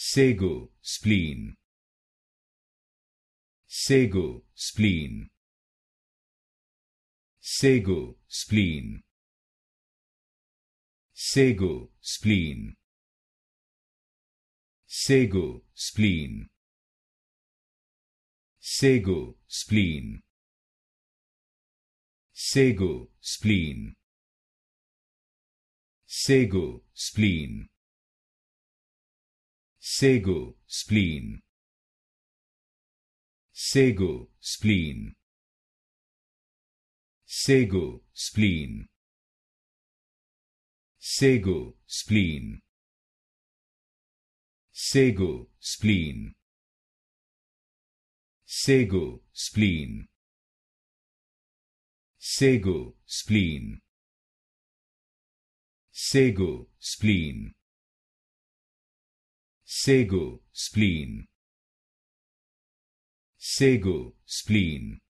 Sago, spleen. Sago, spleen. Sago, spleen. Sago, spleen. Sago, spleen. Sago, spleen. Sago, spleen. Sego, spleen. Sago, spleen. Sago, spleen. Sago, spleen. Sago, spleen. Sago, spleen. Sago, spleen. Sago, spleen. Sego, spleen. Sago, spleen. Sago, spleen.